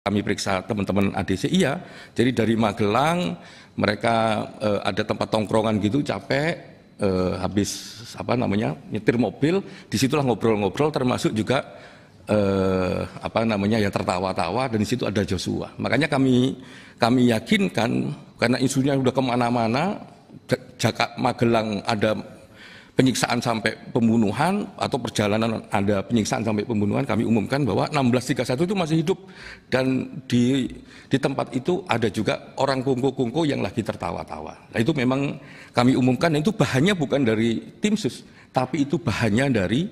kami periksa teman-teman ADC iya jadi dari Magelang mereka e, ada tempat tongkrongan gitu capek e, habis apa namanya nyetir mobil disitulah ngobrol-ngobrol termasuk juga e, apa namanya ya tertawa-tawa dan disitu ada Joshua makanya kami kami yakinkan karena isunya sudah kemana-mana Jakarta Magelang ada penyiksaan sampai pembunuhan atau perjalanan ada penyiksaan sampai pembunuhan kami umumkan bahwa 1631 itu masih hidup dan di di tempat itu ada juga orang kungko-kungko yang lagi tertawa-tawa. Nah, itu memang kami umumkan dan itu bahannya bukan dari tim sus tapi itu bahannya dari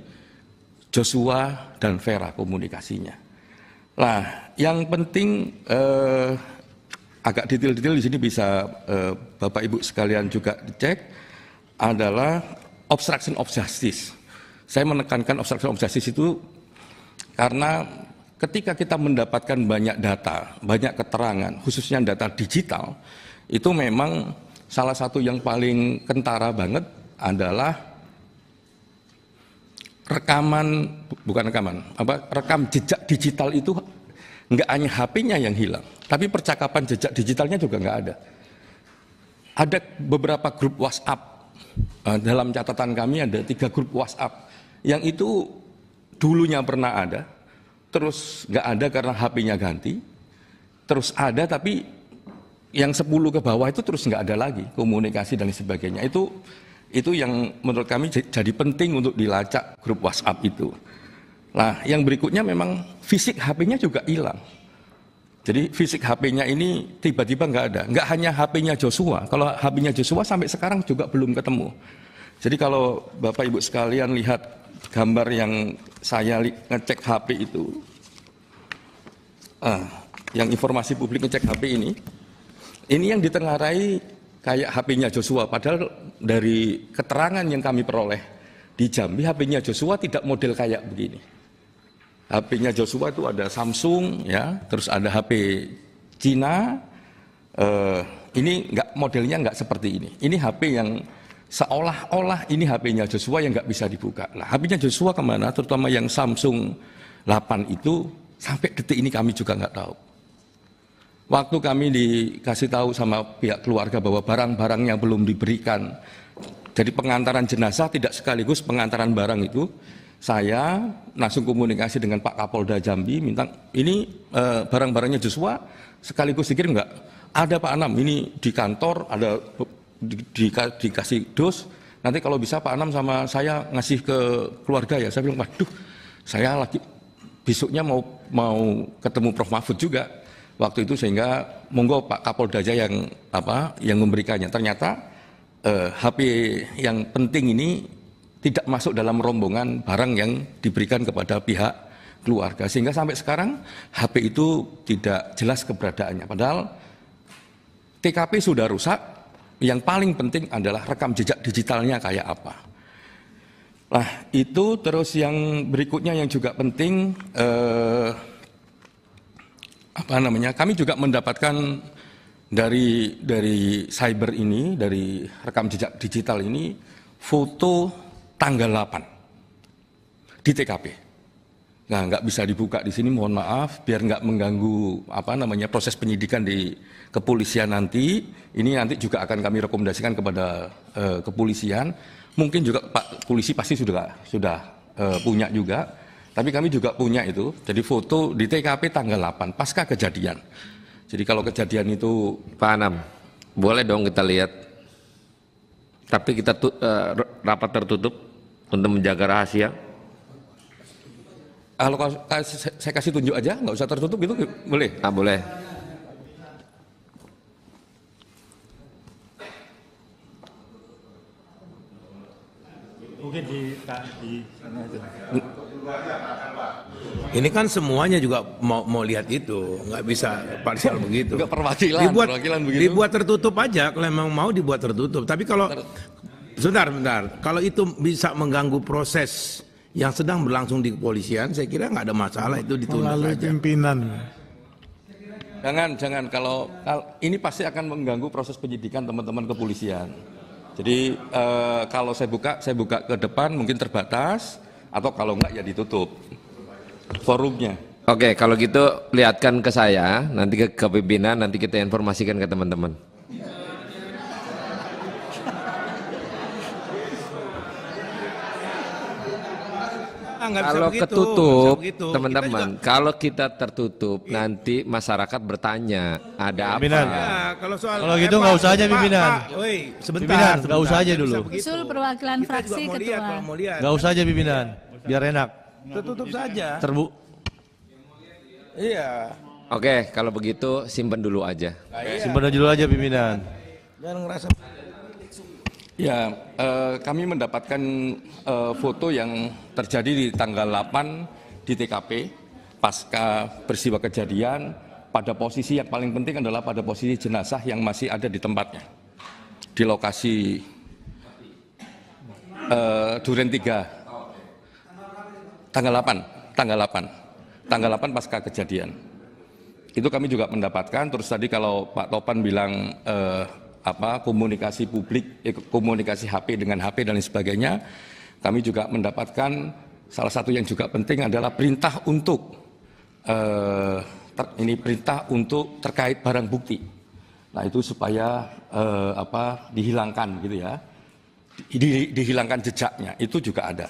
Joshua dan Vera komunikasinya. Nah, yang penting eh, agak detail-detail di sini bisa eh, Bapak Ibu sekalian juga dicek adalah obstruction of justice. Saya menekankan obstruction of justice itu karena ketika kita mendapatkan banyak data, banyak keterangan, khususnya data digital, itu memang salah satu yang paling kentara banget adalah rekaman bukan rekaman apa rekam jejak digital itu nggak hanya HP-nya yang hilang tapi percakapan jejak digitalnya juga nggak ada ada beberapa grup WhatsApp Eh, dalam catatan kami ada tiga grup WhatsApp yang itu dulunya pernah ada, terus nggak ada karena HP-nya ganti, terus ada tapi yang 10 ke bawah itu terus nggak ada lagi komunikasi dan sebagainya. Itu itu yang menurut kami jadi penting untuk dilacak grup WhatsApp itu. Nah, yang berikutnya memang fisik HP-nya juga hilang. Jadi fisik HP-nya ini tiba-tiba nggak ada. Nggak hanya HP-nya Joshua. Kalau HP-nya Joshua sampai sekarang juga belum ketemu. Jadi kalau Bapak Ibu sekalian lihat gambar yang saya ngecek HP itu, ah, yang informasi publik ngecek HP ini, ini yang ditengarai kayak HP-nya Joshua. Padahal dari keterangan yang kami peroleh di Jambi, HP-nya Joshua tidak model kayak begini. HP-nya Joshua itu ada Samsung ya, terus ada HP Cina. Eh, ini nggak modelnya nggak seperti ini. Ini HP yang seolah-olah ini HP-nya Joshua yang nggak bisa dibuka. Nah, HP-nya Joshua kemana? Terutama yang Samsung 8 itu sampai detik ini kami juga nggak tahu. Waktu kami dikasih tahu sama pihak keluarga bahwa barang barang yang belum diberikan, jadi pengantaran jenazah tidak sekaligus pengantaran barang itu saya langsung komunikasi dengan Pak Kapolda Jambi minta ini e, barang-barangnya Joshua sekaligus dikirim enggak Ada Pak Anam ini di kantor ada di, di, dikasih dos nanti kalau bisa Pak Anam sama saya ngasih ke keluarga ya saya bilang waduh saya lagi besoknya mau mau ketemu Prof Mahfud juga waktu itu sehingga monggo Pak Kapolda aja yang apa yang memberikannya ternyata eh, HP yang penting ini tidak masuk dalam rombongan barang yang diberikan kepada pihak keluarga. Sehingga sampai sekarang HP itu tidak jelas keberadaannya. Padahal TKP sudah rusak, yang paling penting adalah rekam jejak digitalnya kayak apa. Nah itu terus yang berikutnya yang juga penting, eh, apa namanya, kami juga mendapatkan dari dari cyber ini, dari rekam jejak digital ini, foto tanggal 8 di TKP. Nah, nggak bisa dibuka di sini, mohon maaf, biar nggak mengganggu apa namanya proses penyidikan di kepolisian nanti. Ini nanti juga akan kami rekomendasikan kepada eh, kepolisian. Mungkin juga Pak polisi pasti sudah sudah eh, punya juga, tapi kami juga punya itu. Jadi foto di TKP tanggal 8 pasca kejadian. Jadi kalau kejadian itu Pak Anam, boleh dong kita lihat. Tapi kita eh, rapat tertutup untuk menjaga rahasia? Ah, kalau ah, saya kasih tunjuk aja, nggak usah tertutup gitu, boleh? Ah, boleh. ini kan semuanya juga mau mau lihat itu, nggak bisa parsial begitu. Nggak perwakilan, dibuat, perwakilan begitu. Dibuat tertutup aja, kalau emang mau dibuat tertutup. Tapi kalau Sebentar, bentar. Kalau itu bisa mengganggu proses yang sedang berlangsung di kepolisian, saya kira nggak ada masalah itu ditunda Melalui pimpinan. Jangan, jangan. Kalau, kalau ini pasti akan mengganggu proses penyidikan teman-teman kepolisian. Jadi eh, kalau saya buka, saya buka ke depan mungkin terbatas, atau kalau enggak ya ditutup forumnya. Oke, kalau gitu lihatkan ke saya, nanti ke, Kepimpinan. nanti kita informasikan ke teman-teman. nggak bisa kalau ketutup, teman-teman, kalau kita tertutup ya. nanti masyarakat bertanya ada ya, apa. Ya, kalau soal kalau gitu nggak usah aja pimpinan. nggak usah aja dulu. Usul perwakilan fraksi ketua. Nggak usah aja pimpinan, biar enak. Tertutup saja. Terbu. Iya. Oke, kalau begitu simpen dulu aja. Nah, iya. Simpen dulu aja pimpinan. Ya, eh, kami mendapatkan eh, foto yang terjadi di tanggal 8 di TKP pasca peristiwa kejadian pada posisi yang paling penting adalah pada posisi jenazah yang masih ada di tempatnya di lokasi eh, Duren 3 tanggal 8 tanggal 8 tanggal 8 pasca kejadian itu kami juga mendapatkan terus tadi kalau Pak Topan bilang eh, apa komunikasi publik, eh, komunikasi HP dengan HP dan lain sebagainya. Kami juga mendapatkan salah satu yang juga penting adalah perintah untuk eh, ter, ini perintah untuk terkait barang bukti. Nah itu supaya eh, apa dihilangkan gitu ya, di, dihilangkan jejaknya itu juga ada.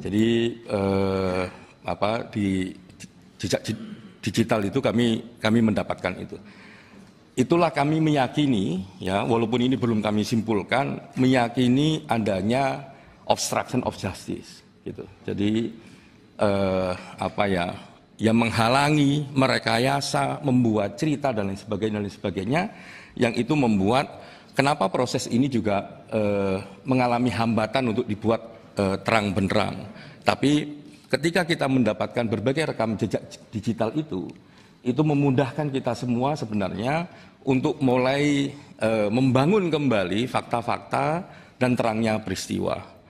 Jadi eh, apa di jejak digital itu kami kami mendapatkan itu. Itulah kami meyakini, ya, walaupun ini belum kami simpulkan, meyakini adanya obstruction of justice, gitu. Jadi eh, apa ya, yang menghalangi, merekayasa, membuat cerita dan lain sebagainya dan lain sebagainya, yang itu membuat kenapa proses ini juga eh, mengalami hambatan untuk dibuat eh, terang benderang. Tapi ketika kita mendapatkan berbagai rekam jejak digital itu, itu memudahkan kita semua sebenarnya untuk mulai e, membangun kembali fakta-fakta dan terangnya peristiwa.